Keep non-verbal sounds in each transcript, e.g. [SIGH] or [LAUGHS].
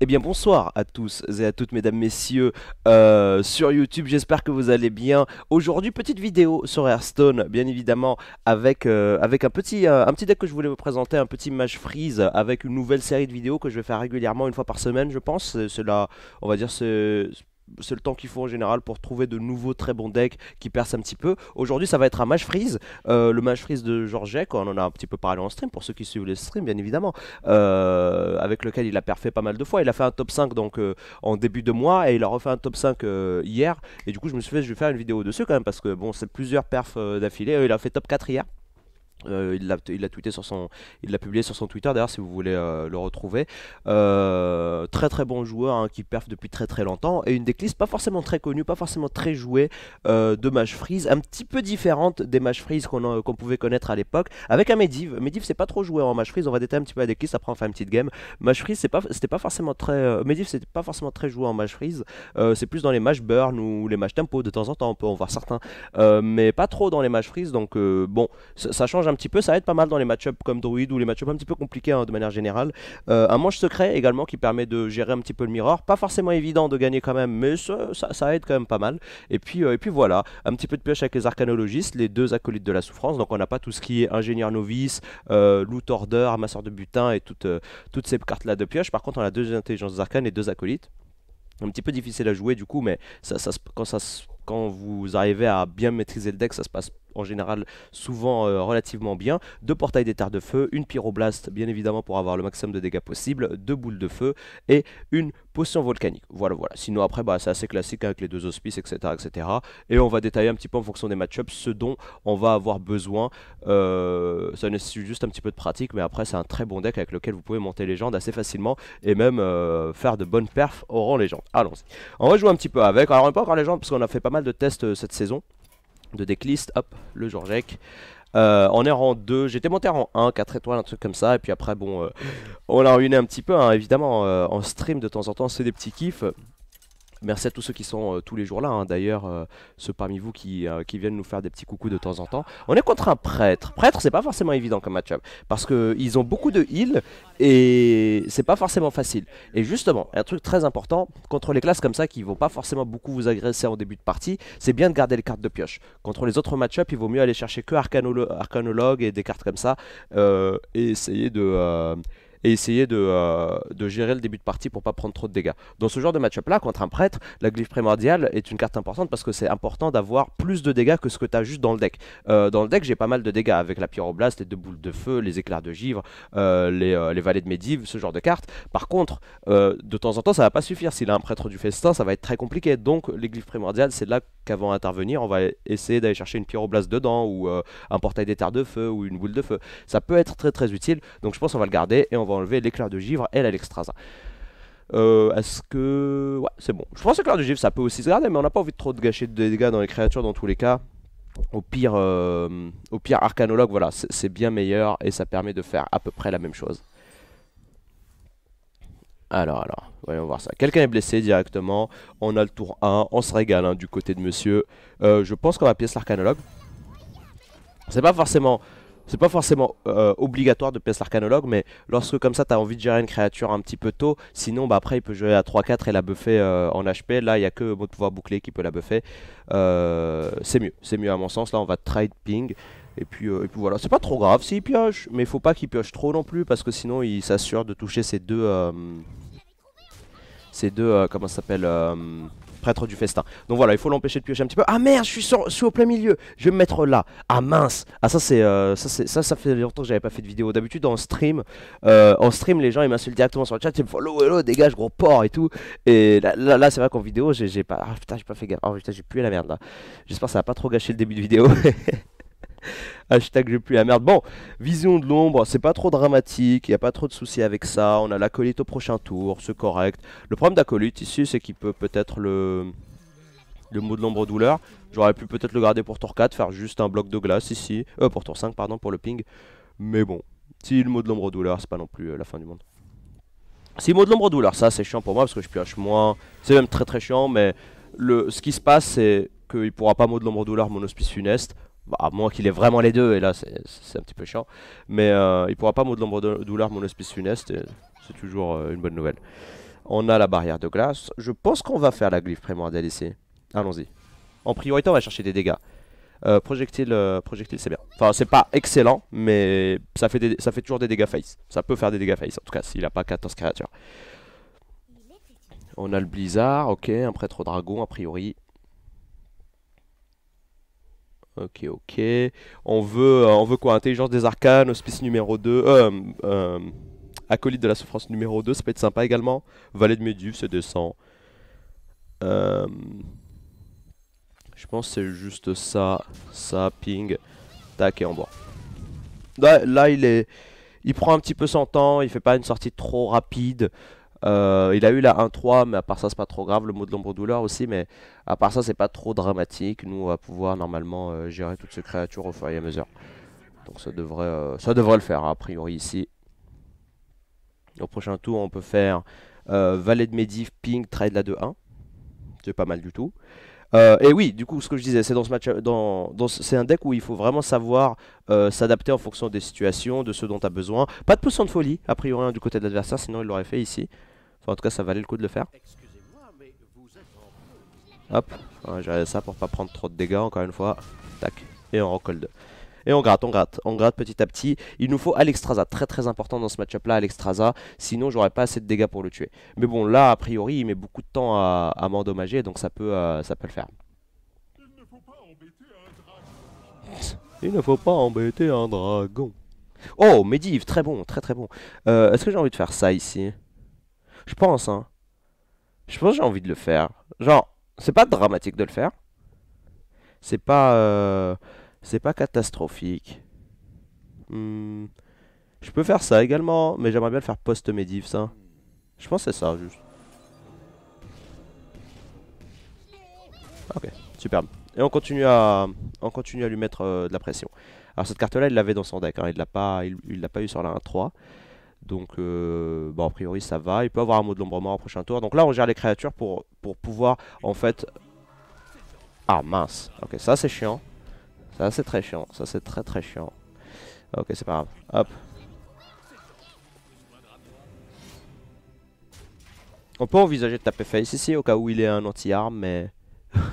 Eh bien bonsoir à tous et à toutes mesdames, messieurs euh, sur YouTube, j'espère que vous allez bien. Aujourd'hui petite vidéo sur Hearthstone bien évidemment avec, euh, avec un, petit, euh, un petit deck que je voulais vous présenter, un petit match freeze avec une nouvelle série de vidéos que je vais faire régulièrement une fois par semaine je pense. C'est on va dire c'est c'est le temps qu'il faut en général pour trouver de nouveaux très bons decks qui percent un petit peu. Aujourd'hui, ça va être un match freeze. Euh, le match freeze de quand on en a un petit peu parlé en stream, pour ceux qui suivent le stream, bien évidemment, euh, avec lequel il a perfé pas mal de fois. Il a fait un top 5 donc, euh, en début de mois et il a refait un top 5 hier. Et du coup, je me suis fait, je vais faire une vidéo dessus quand même parce que bon, c'est plusieurs perfs d'affilée. il a fait top 4 hier. Euh, il l'a tweeté sur son, il l'a publié sur son Twitter. D'ailleurs, si vous voulez euh, le retrouver, euh, très très bon joueur hein, qui perf depuis très très longtemps et une déclisse pas forcément très connue, pas forcément très jouée de match freeze, un petit peu différente des match freeze qu'on pouvait connaître à l'époque. Avec un Mediv, Mediv c'est pas trop joué en match freeze. On va détailler un petit peu la décliste après on fait une petite game. Match freeze c'est pas, c'était pas forcément très, Mediv c'était pas forcément très joué en match freeze. c'est plus dans les match burn ou les match tempo de temps en temps on peut en voir certains, mais pas trop dans les match freeze. Donc bon, ça, ça change un petit peu, ça aide pas mal dans les match comme Druid ou les match un petit peu compliqués hein, de manière générale. Euh, un manche secret également qui permet de gérer un petit peu le mirror. Pas forcément évident de gagner quand même, mais ça, ça, aide quand même pas mal. Et puis, euh, et puis voilà, un petit peu de pioche avec les arcanologistes, les deux acolytes de la souffrance. Donc on n'a pas tout ce qui est ingénieur novice, euh, loot order, amasseur de butin et toutes, toutes ces cartes-là de pioche. Par contre, on a deux intelligences arcanes et deux acolytes. Un petit peu difficile à jouer du coup, mais ça, ça quand ça quand vous arrivez à bien maîtriser le deck, ça se passe en général souvent euh, relativement bien. Deux portails d'état de feu, une pyroblast bien évidemment pour avoir le maximum de dégâts possible, deux boules de feu et une potion volcanique. Voilà, voilà. Sinon après, bah, c'est assez classique avec les deux hospices, etc., etc. Et on va détailler un petit peu en fonction des match-ups ce dont on va avoir besoin. Euh, ça nécessite juste un petit peu de pratique, mais après c'est un très bon deck avec lequel vous pouvez monter les légende assez facilement et même euh, faire de bonnes perfs au rang légende. Allons-y. On va jouer un petit peu avec. Alors on n'est pas encore légende parce qu'on a fait pas mal de tests cette saison de decklist, hop, le Georgec. Euh, on est rang 2, j'étais monté en 1, 4 étoiles, un truc comme ça, et puis après bon, euh, on a ruiné un petit peu, hein, évidemment, euh, en stream de temps en temps, c'est des petits kiffs, Merci à tous ceux qui sont euh, tous les jours là, hein. d'ailleurs, euh, ceux parmi vous euh, qui, viennent nous faire des petits coucous de temps en temps. On est contre un prêtre. Prêtre, c'est pas forcément évident comme match-up, parce qu'ils ont beaucoup de heal, et c'est pas forcément facile. Et justement, un truc très important, contre les classes comme ça, qui vont pas forcément beaucoup vous agresser en début de partie, c'est bien de garder les cartes de pioche. Contre les autres match-up, il vaut mieux aller chercher que Arcanologue et des cartes comme ça, et essayer de et essayer euh, de, gérer le début de partie pour pas prendre trop de dégâts. Dans ce genre de match-up là, contre un prêtre, la glyphe primordiale est une carte importante parce que c'est important d'avoir plus de dégâts que ce que tu as juste dans le deck. Euh, dans le deck, j'ai pas mal de dégâts avec la pyroblast, les deux boules de feu, les éclairs de givre, euh, les, les, vallées de médive, ce genre de cartes. Par contre, de temps en temps, ça va pas suffire. S'il a un prêtre du festin, ça va être très compliqué. Donc, les glyphes primordiales, c'est là qu'avant d'intervenir, on va essayer d'aller chercher une pyroblast dedans ou un portail des de feu ou une boule de feu. Ça peut être très très utile. Donc, je pense qu'on va le garder et on va enlever l'éclair de givre et l'Alexstrasza. Euh, est-ce que... Ouais, c'est bon. Je pense que l'éclair de givre, ça peut aussi se garder, mais on n'a pas envie de trop de gâcher de dégâts dans les créatures dans tous les cas. Au pire, euh, au pire arcanologue, voilà, c'est bien meilleur et ça permet de faire à peu près la même chose. Alors, alors, voyons voir ça. Quelqu'un est blessé directement. On a le tour 1. On se régale hein, du côté de monsieur. Euh, je pense qu'on va pièce l'arcanologue. C'est pas forcément c'est pas forcément euh, obligatoire de PS l'arcanologue, mais lorsque comme ça t'as envie de gérer une créature un petit peu tôt, sinon bah après il peut jouer à 3-4 et la buffer euh, en HP. Là il y a que votre pouvoir bouclé qui peut la buffer. Euh, c'est mieux, c'est mieux à mon sens. Là on va trade ping. Et puis, et voilà, c'est pas trop grave s'il pioche, mais il faut pas qu'il pioche trop non plus parce que sinon il s'assure de toucher ces deux. ces deux. comment ça s'appelle prêtre du festin. Donc voilà, il faut l'empêcher de piocher un petit peu. Ah merde, je suis, au plein milieu, je vais me mettre là. Ah mince, ah ça c'est euh, ça, ça ça fait longtemps que j'avais pas fait de vidéo. D'habitude en stream, euh, en stream les gens ils m'insultent directement sur le chat, ils me font hello dégage gros porc et tout. Et là là, c'est vrai qu'en vidéo j'ai pas ah j'ai pas fait gaffe, oh j'ai pué la merde là. J'espère que ça a pas trop gâché le début de vidéo. [LAUGHS] [LAUGHS] Hashtag j'ai plus la merde. Bon, vision de l'ombre, c'est pas trop dramatique, il a pas trop de soucis avec ça. On a l'acolyte au prochain tour, c'est correct. Le problème d'acolyte ici, c'est qu'il peut peut-être le... le mot de l'ombre douleur. J'aurais pu peut-être le garder pour tour 4, faire juste un bloc de glace ici. Euh, pour tour 5, pardon, pour le ping. Mais bon, si le mot de l'ombre douleur, c'est pas non plus euh, la fin du monde. Si le mot de l'ombre douleur, ça c'est chiant pour moi parce que je pioche moins. C'est même très très chiant, mais le... ce qui se passe, c'est qu'il pourra pas mot de l'ombre douleur mon hospice funeste. Bah, à moins qu'il ait vraiment les deux, et là c'est un petit peu chiant. Mais euh, il pourra pas mot de l'ombre de douleur mon espèce funeste, c'est toujours euh, une bonne nouvelle. On a la barrière de glace. Je pense qu'on va faire la glyphe primordiale ici. Allons-y. En priorité, on va chercher des dégâts. Euh, projectile, projectile c'est bien. Enfin, c'est pas excellent, mais ça fait, ça fait toujours des dégâts face. Ça peut faire des dégâts face, en tout cas, s'il a pas 14 créatures. On a le blizzard, ok, un prêtre au dragon, a priori. Ok, ok. On veut, euh, on veut quoi Intelligence des arcanes, hospice numéro 2. Euh, euh, acolyte de la souffrance numéro 2, ça peut être sympa également. Valet de Méduve, c'est 200. je pense que c'est juste ça. Ça, ping. Tac, et on boit. Là, là, il est. Il prend un petit peu son temps, il fait pas une sortie trop rapide. Euh, il a eu la 1-3, mais à part ça, c'est pas trop grave. Le mot de l'ombre-douleur aussi, mais à part ça, c'est pas trop dramatique. Nous, on va pouvoir normalement euh, gérer toutes ces créatures au fur et à mesure. Donc ça devrait, euh, ça devrait le faire, a priori, ici. Au prochain tour, on peut faire Valet de Medivh, Pink Trade la 2-1. C'est pas mal du tout. et oui, du coup, ce que je disais, c'est dans ce match, c'est un deck où il faut vraiment savoir s'adapter en fonction des situations, de ce dont tu as besoin. Pas de potion de folie, a priori, hein, du côté de l'adversaire, sinon il l'aurait fait ici en tout cas, ça valait le coup de le faire. Hop, ouais, j'ai ça pour pas prendre trop de dégâts, encore une fois. Tac, et on recolle Et on gratte, on gratte, on gratte petit à petit. Il nous faut Alexstrasza, très très important dans ce match-up là, Alexstrasza. Sinon, j'aurais pas assez de dégâts pour le tuer. Mais bon, là, a priori, il met beaucoup de temps à, m'endommager, donc ça peut, euh, ça peut le faire. Il ne faut pas embêter un dragon. Oh, Medivh, très bon, très très bon. Euh, est-ce que j'ai envie de faire ça ici je pense, hein. Je pense que j'ai envie de le faire. Genre, c'est pas dramatique de le faire. C'est pas... Euh, c'est pas catastrophique. Hmm. Je peux faire ça également, mais j'aimerais bien le faire post médive ça. Je pense que c'est ça, juste. Ok, superbe. Et on continue à, on continue à lui mettre euh, de la pression. Alors cette carte-là, il l'avait dans son deck, hein. il l'a pas, il, l'a pas eu sur la 1-3. Donc, euh, bon, bah, a priori, ça va. Il peut avoir un mot de l'ombre mort au prochain tour. Donc là, on gère les créatures pour, pour pouvoir, en fait... Ah, mince. Ok, ça, c'est chiant. Ça, c'est très chiant. Ça, c'est très, très chiant. Ok, c'est pas grave. Hop. On peut envisager de taper Face ici, au cas où il est un anti-arme, mais... [LAUGHS]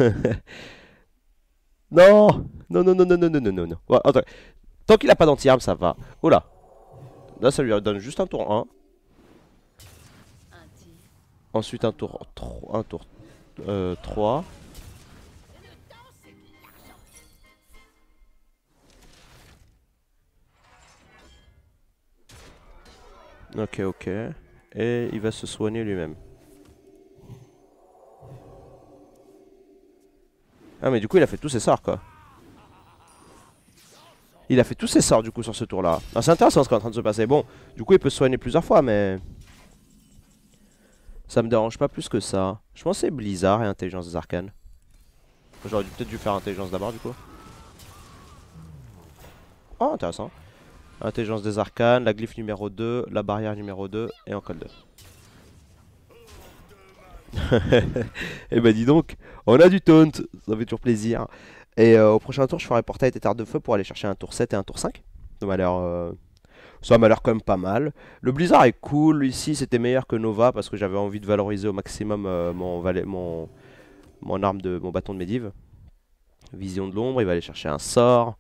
non Non, non, non, non, non, non, non, non. Tant qu'il a pas d'anti-arme, ça va. Oula Là, ça lui donne juste un tour 1. Ensuite, un tour, 3, un tour euh, 3. Ok, ok. Et il va se soigner lui-même. Ah mais du coup il a fait tous ses sorts quoi. Il a fait tous ses sorts du coup sur ce tour là. C'est intéressant ce qui est en train de se passer. Bon, du coup il peut se soigner plusieurs fois mais... Ça me dérange pas plus que ça. Je pense c'est Blizzard et Intelligence des Arcanes. J'aurais peut-être dû faire Intelligence d'abord du coup. Oh intéressant. Intelligence des Arcanes, la glyphe numéro 2, la barrière numéro 2 et encore 2. [LAUGHS] Et eh ben dis donc, on a du taunt, ça fait toujours plaisir. Et euh, au prochain tour, je ferai porter à tard de feu pour aller chercher un tour 7 et un tour 5. Euh, ça m'a l'air, quand même pas mal. Le Blizzard est cool. Ici, c'était meilleur que Nova parce que j'avais envie de valoriser au maximum euh, mon, mon, mon arme de mon bâton de Medivh. Vision de l'ombre, il va aller chercher un sort.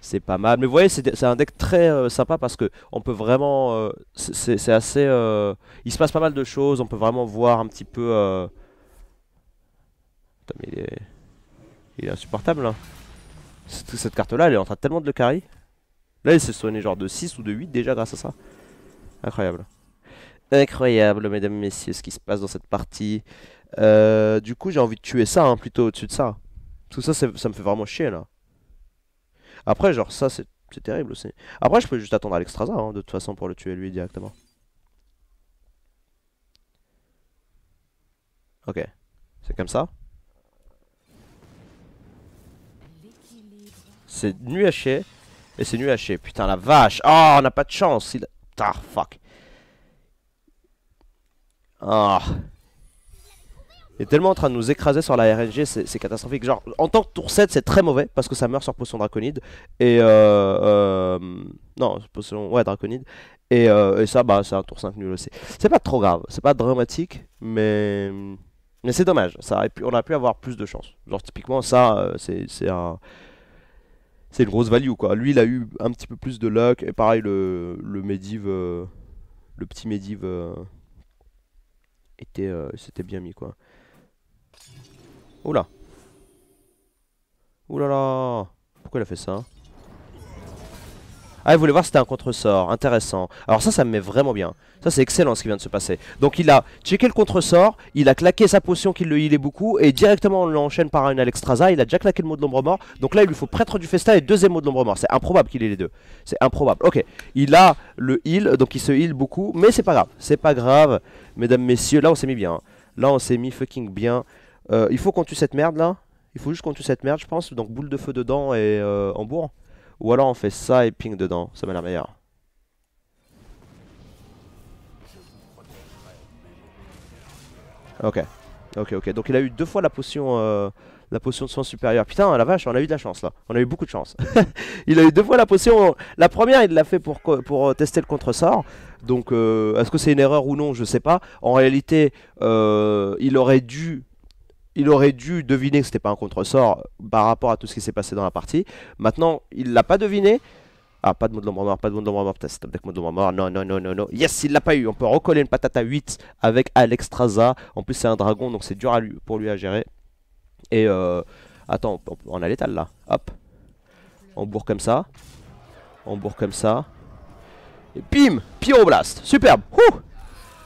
C'est pas mal. Mais vous voyez, c'est un deck très sympa parce que on peut vraiment. c'est assez. il se passe pas mal de choses. On peut vraiment voir un petit peu. Attends, mais il est insupportable. Hein. Cette, carte-là, elle est en train tellement de le carry. Là, il s'est soigné genre de 6 ou de 8 déjà grâce à ça. Incroyable. Incroyable, mesdames, messieurs, ce qui se passe dans cette partie. Euh, du coup, j'ai envie de tuer ça, hein, plutôt au-dessus de ça. Tout ça, ça me fait vraiment chier, là. Après, genre, ça, c'est terrible aussi. Après, je peux juste attendre Alexstrasza, hein, de toute façon, pour le tuer, lui, directement. Ok. C'est comme ça C'est nu haché. Et c'est nu haché. Putain, la vache. Oh, on n'a pas de chance. Il... Ah, fuck. Ah. Il est tellement en train de nous écraser sur la RNG, c'est catastrophique. Genre, en tant que tour 7, c'est très mauvais parce que ça meurt sur potion draconide. Et euh, euh, Non, potion. Ouais, draconide. Et, euh, ça, bah, c'est un tour 5 nul aussi. C'est pas trop grave, c'est pas dramatique, mais. Mais c'est dommage, ça aurait on a pu avoir plus de chance. Genre, typiquement, ça, euh, c'est un c'est une grosse value quoi. Lui il a eu un petit peu plus de luck et pareil le le euh, le petit Mediv euh, était c'était euh, bien mis quoi. Oula. Oulala. là Pourquoi il a fait ça hein ah, vous voulez voir, c'était un contresort. Intéressant. Alors ça, ça me met vraiment bien. Ça, c'est excellent ce qui vient de se passer. Donc il a checké le contresort, il a claqué sa potion qui le healait beaucoup, et directement on l'enchaîne par une Alexstrasza. Il a déjà claqué le mot de l'ombre mort. Donc là, il lui faut prêtre du festin et deuxième mot de l'ombre mort. C'est improbable qu'il ait les deux. C'est improbable. Ok, il a le heal, donc il se heal beaucoup, mais c'est pas grave. C'est pas grave, mesdames, messieurs. Là, on s'est mis bien. Là, on s'est mis fucking bien. Euh, il faut qu'on tue cette merde là. Il faut juste qu'on tue cette merde, je pense. Donc boule de feu dedans et euh, en bourre. Ou alors on fait ça et ping dedans, ça m'a l'air meilleur. Ok, ok, ok. Donc il a eu deux fois la potion, euh, la potion de soin supérieur. Putain, la vache, on a eu de la chance là. On a eu beaucoup de chance. [LAUGHS] il a eu deux fois la potion. La première, il l'a fait pour, pour euh, tester le contresort. Donc euh, est-ce que c'est une erreur ou non, je sais pas. En réalité, il aurait dû il aurait dû deviner que c'était pas un contresort par rapport à tout ce qui s'est passé dans la partie. Maintenant, il l'a pas deviné. Ah, pas de mode l'ombre mort, pas de mode l'ombre mort, avec de l'ombre mort, non, non, non, non, non. Yes, il l'a pas eu. On peut recoller une patate à 8 avec Alex En plus, c'est un dragon, donc c'est dur pour lui à gérer. Et euh, attends, on, a l'étal là. Hop. On bourre comme ça. On bourre comme ça. Et bim Pyroblast. Superbe. Ouh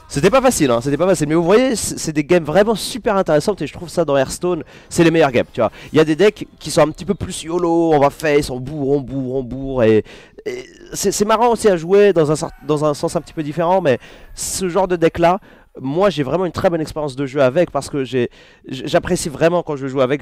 c'était pas facile, hein, c'était pas facile, mais vous voyez, c'est des games vraiment super intéressantes et je trouve ça dans Hearthstone, c'est les meilleurs games, tu vois. Il y a des decks qui sont un petit peu plus YOLO, on va face, on bourre, on bourre, on bourre, et, c'est marrant aussi à jouer dans un, dans un sens un petit peu différent, mais ce genre de deck-là, moi j'ai vraiment une très bonne expérience de jeu avec parce que j'apprécie vraiment quand je joue avec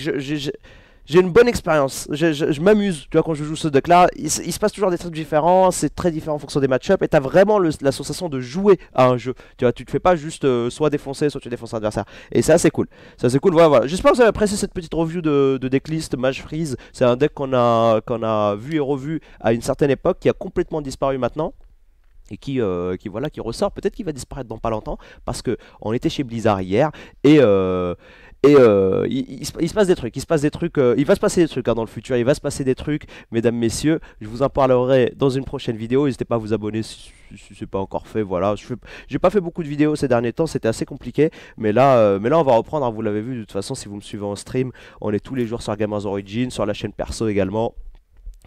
j'ai une bonne expérience. Je, m'amuse, tu vois, quand je joue ce deck-là. Il, se passe toujours des trucs différents, c'est très différent en fonction des match-ups, et t'as vraiment la sensation de jouer à un jeu. Tu vois, tu te fais pas juste euh, soit défoncer, soit tu défonces l'adversaire. Et ça, c'est cool. Ça, c'est cool. Voilà, J'espère que vous avez apprécié cette petite review de, de decklist, Mage Freeze. C'est un deck qu'on a, qu'on a vu et revu à une certaine époque, qui a complètement disparu maintenant et qui, euh, voilà qui ressort peut-être qu'il va disparaître dans pas longtemps parce que on était chez Blizzard hier et, euh, et euh, il, se passe des trucs, il se passe des trucs, euh, il va se passer des trucs hein, dans le futur, il va se passer des trucs, mesdames, messieurs. Je vous en parlerai dans une prochaine vidéo. N'hésitez pas à vous abonner si, ce c'est pas encore fait. Voilà, j'ai pas fait beaucoup de vidéos ces derniers temps, c'était assez compliqué, mais là, euh, mais là on va reprendre. Hein, vous l'avez vu de toute façon si vous me suivez en stream, on est tous les jours sur Gamers Origin, sur la chaîne perso également.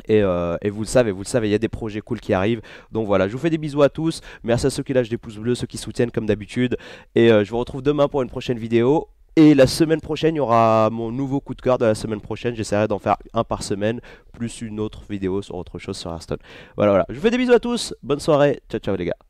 Et, vous le savez, vous le savez, il y a des projets cool qui arrivent. Donc voilà, je vous fais des bisous à tous. Merci à ceux qui lâchent des pouces bleus, ceux qui soutiennent comme d'habitude. Et je vous retrouve demain pour une prochaine vidéo. Et la semaine prochaine, il y aura mon nouveau coup de cœur de la semaine prochaine. J'essaierai d'en faire un par semaine, plus une autre vidéo sur autre chose sur Hearthstone. Voilà, voilà. Je vous fais des bisous à tous. Bonne soirée. Ciao, ciao les gars.